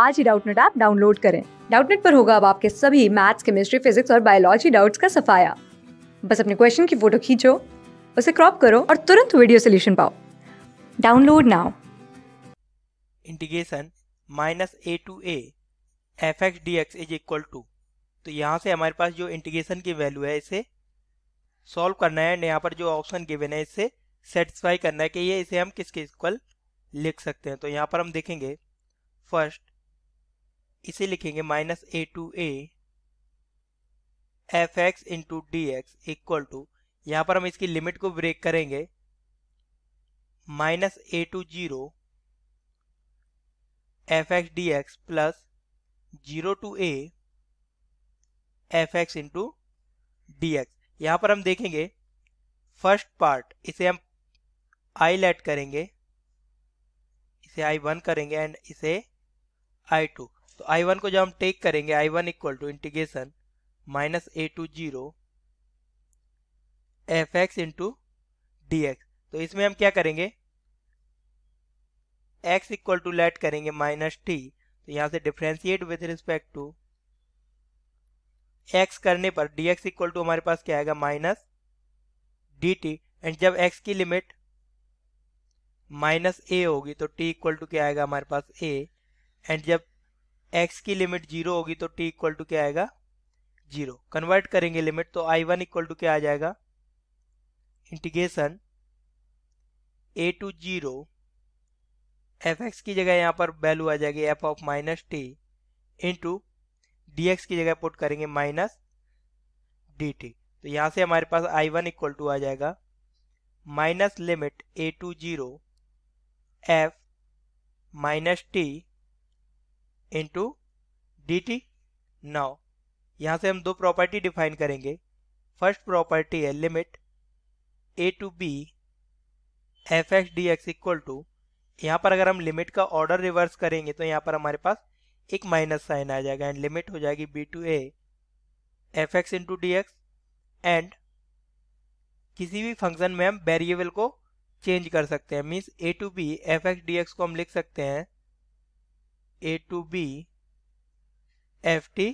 आज ही Doubtnut app download करें डाउटनेट पर होगा अब आपके सभी मैथ्स केमिस्ट्री फिजिक्स और बायोलॉजी डाउट्स का सफाया बस अपने क्वेश्चन की फोटो खींचो उसे क्रॉप करो और तुरंत वीडियो सोल्यूशन पाओ download now integration minus a to f x d x is equal to तो यहाँ से हमारे पास जो इंटीग्रेशन की वैल्यू है इसे सॉल्व करना है यहाँ पर जो ऑप्शन गिवन है इसे सेटिस्फाई करना है कि ये इसे हम किसके इक्वल लिख सकते हैं तो यहाँ पर हम देखेंगे फर्स्ट इसे लिखेंगे minus a to a f x into d x equal to यहाँ पर हम इसकी लिमिट को ब्रेक करेंगे minus a to zero f x d x plus zero to a f x into d x यहाँ पर हम देखेंगे फर्स्ट पार्ट इसे हम आई लेट करेंगे इसे आई वन करेंगे एंड इसे आई टू तो आई वन को जब हम टेक करेंगे I one equal to integration minus a to zero f x into d x तो इसमें हम क्या करेंगे एक्स इक्वल टू लेट करेंगे माइनस टी तो यहां से differentiate with respect to x करने पर डी एक्स इक्वल टू हमारे पास क्या आएगा माइनस डी टी एंड जब एक्स की लिमिट माइनस ए होगी तो टी इक्वल टू क्या आएगा हमारे पास ए एंड जब एक्स की लिमिट जीरो होगी तो टी इक्वल टू क्या आएगा जीरो कन्वर्ट करेंगे लिमिट तो आई वन इक्वल टू क्या आ जाएगा integration a to zero f x की जगह यहाँ पर वैल्यू आ जाएगी f of minus t into d x की जगह पुट करेंगे माइनस डी टी तो यहाँ से हमारे पास आई वन इक्वल टू आ जाएगा minus limit a to zero f minus t into d now यहाँ से हम दो प्रॉपर्टी डिफाइन करेंगे फर्स्ट प्रॉपर्टी है limit a to b f x d x equal to यहाँ पर अगर हम लिमिट का ऑर्डर रिवर्स करेंगे तो यहाँ पर हमारे पास एक माइनस साइन आ जाएगा एंड लिमिट हो जाएगी b to a f x into d x and किसी भी फंक्शन में हम वेरिएबल को चेंज कर सकते हैं means a to b f x d x को हम लिख सकते हैं a to b f t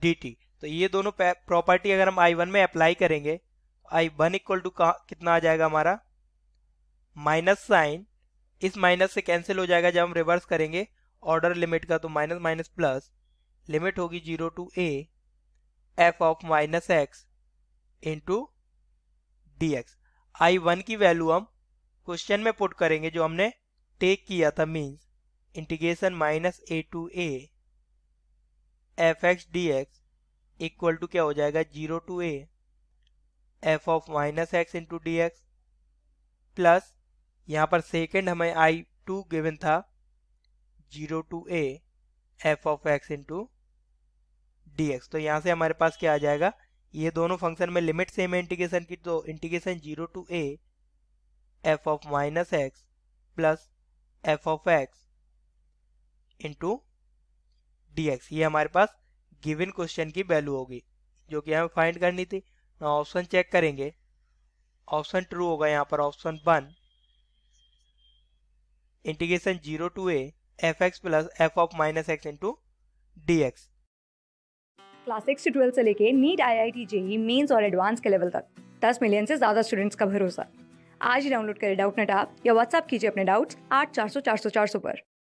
d t तो ये दोनों प्रॉपर्टी अगर हम आई वन में अप्लाई करेंगे आई वन इक्वल टू कितना आ जाएगा हमारा माइनस साइन इस माइनस से कैंसिल हो जाएगा जब हम रिवर्स करेंगे ऑर्डर लिमिट का तो माइनस माइनस प्लस लिमिट होगी zero to a f of minus x into d x I one की वैल्यू हम क्वेश्चन में पुट करेंगे जो हमने टेक किया था means integration minus a to a f x d x equal to क्या हो जाएगा zero to a f of minus x into d x plus यहाँ पर सेकेंड हमें आई टू गिवन था zero to a f of x into d x तो यहाँ से हमारे पास क्या आ जाएगा ये दोनों फंक्शन में लिमिट सेम है इंटीग्रेशन की तो integration zero to a f of minus x plus f of x into d x ये हमारे पास गिवन क्वेश्चन की वैल्यू होगी जो कि हमें फाइंड करनी थी ना ऑप्शन चेक करेंगे ऑप्शन ट्रू होगा यहाँ पर option one integration zero to a f x plus f of minus x into d x class six से ट्वेल्थ से लेके NEET I I T JEE mains और एडवांस के लेवल तक दस मिलियन से ज़्यादा स्टूडेंट्स का भरोसा आज ही डाउनलोड करें डाउट नेट आप या व्हाट्सअप कीजिए अपने डाउट्स आठ चार सौ चार सौ चार सौ पर